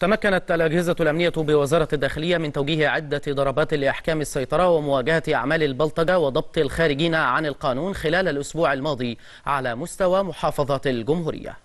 تمكنت الأجهزة الأمنية بوزارة الداخلية من توجيه عدة ضربات لأحكام السيطرة ومواجهة أعمال البلطجة وضبط الخارجين عن القانون خلال الأسبوع الماضي على مستوى محافظة الجمهورية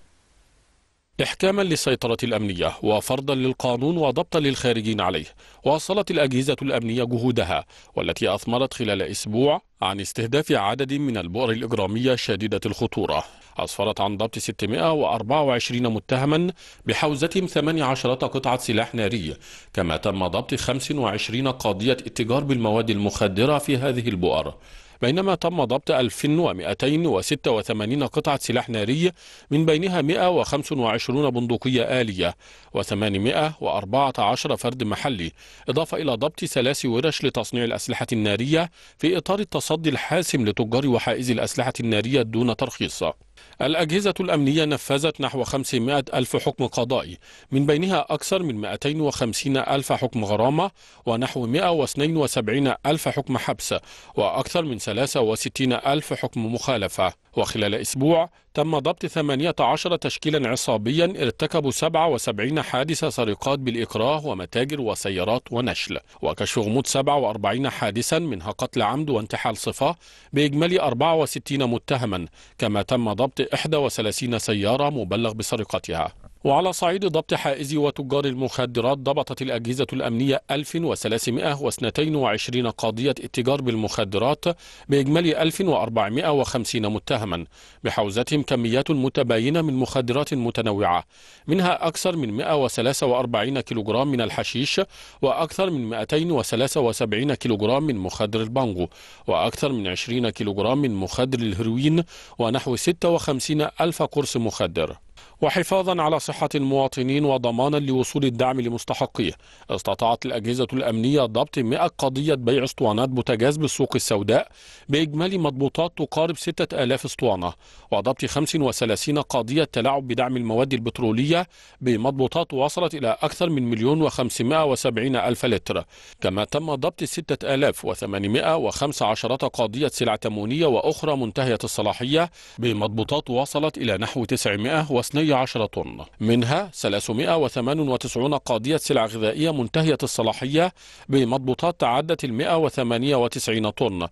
إحكاما للسيطرة الأمنية وفرضا للقانون وضبطا للخارجين عليه واصلت الأجهزة الأمنية جهودها والتي أثمرت خلال أسبوع عن استهداف عدد من البؤر الإجرامية شديدة الخطورة أسفرت عن ضبط 624 متهما بحوزتهم 18 قطعة سلاح ناري كما تم ضبط 25 قاضية اتجار بالمواد المخدرة في هذه البؤر بينما تم ضبط 1286 قطعة سلاح ناري من بينها 125 بندقية آلية و814 فرد محلي إضافة إلى ضبط ثلاث ورش لتصنيع الأسلحة النارية في إطار التصنيع التصدي الحاسم لتجار وحائزي الأسلحة النارية دون ترخيص الأجهزة الأمنية نفذت نحو 500 ألف حكم قضائي من بينها أكثر من 250 ألف حكم غرامة ونحو 172 ألف حكم حبس وأكثر من 63 ألف حكم مخالفة وخلال أسبوع تم ضبط 18 تشكيلا عصابيا ارتكبوا 77 حادثة سرقات بالإكراه ومتاجر وسيارات ونشل وكشف غموض 47 حادثا منها قتل عمد وانتحال صفة بإجمالي 64 متهما كما تم ضبط ضبط 31 سيارة مبلغ بسرقتها وعلى صعيد ضبط حائزي وتجار المخدرات ضبطت الأجهزة الأمنية 1322 قاضية اتجار بالمخدرات بإجمالي 1450 متهما بحوزتهم كميات متباينة من مخدرات متنوعة منها أكثر من 143 كيلوغرام من الحشيش وأكثر من 273 كيلوغرام من مخدر البانجو وأكثر من 20 كيلوغرام من مخدر الهروين ونحو 56 ألف قرص مخدر وحفاظا على صحة المواطنين وضمانا لوصول الدعم لمستحقيه استطاعت الأجهزة الأمنية ضبط 100 قضية بيع اسطوانات بوتاجاز بالسوق السوداء بإجمالي مضبوطات تقارب 6000 اسطوانة وضبط 35 قضية تلاعب بدعم المواد البترولية بمضبوطات وصلت إلى أكثر من مليون و وسبعين ألف لتر كما تم ضبط 6815 قضية سلع تموينية وأخرى منتهية الصلاحية بمضبوطات وصلت إلى نحو 900 810 طن منها 398 قاضية سلع غذائية منتهية الصلاحية بمضبوطات تعدت ال 198 طن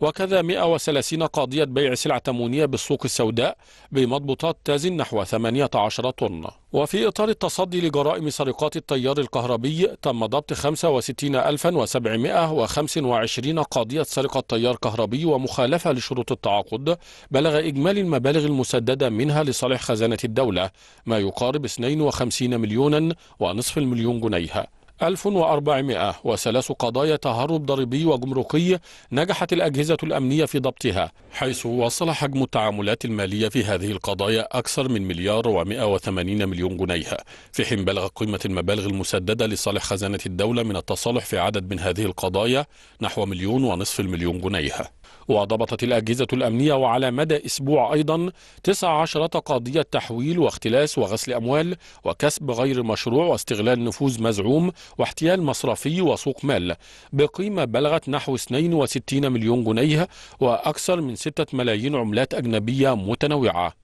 وكذا 130 قاضية بيع سلع تموينية بالسوق السوداء بمضبوطات تزن نحو 18 طن وفي إطار التصدي لجرائم سرقات التيار الكهربي تم ضبط 65725 قاضية سرقة تيار كهربي ومخالفة لشروط التعاقد بلغ إجمالي المبالغ المسددة منها لصالح خزانة الدولة ما يقارب 52 مليونا ونصف المليون جنيه 1403 قضايا تهرب ضريبي وجمركي نجحت الأجهزة الأمنية في ضبطها حيث وصل حجم التعاملات المالية في هذه القضايا أكثر من مليار و180 مليون جنيه في حين بلغ قيمة المبالغ المسددة لصالح خزانة الدولة من التصالح في عدد من هذه القضايا نحو مليون ونصف المليون جنيه وضبطت الأجهزة الأمنية وعلى مدى أسبوع أيضا 19 قضية تحويل واختلاس وغسل أموال وكسب غير مشروع واستغلال نفوذ مزعوم واحتيال مصرفي وسوق مال بقيمة بلغت نحو 62 مليون جنيه وأكثر من 6 ملايين عملات أجنبية متنوعة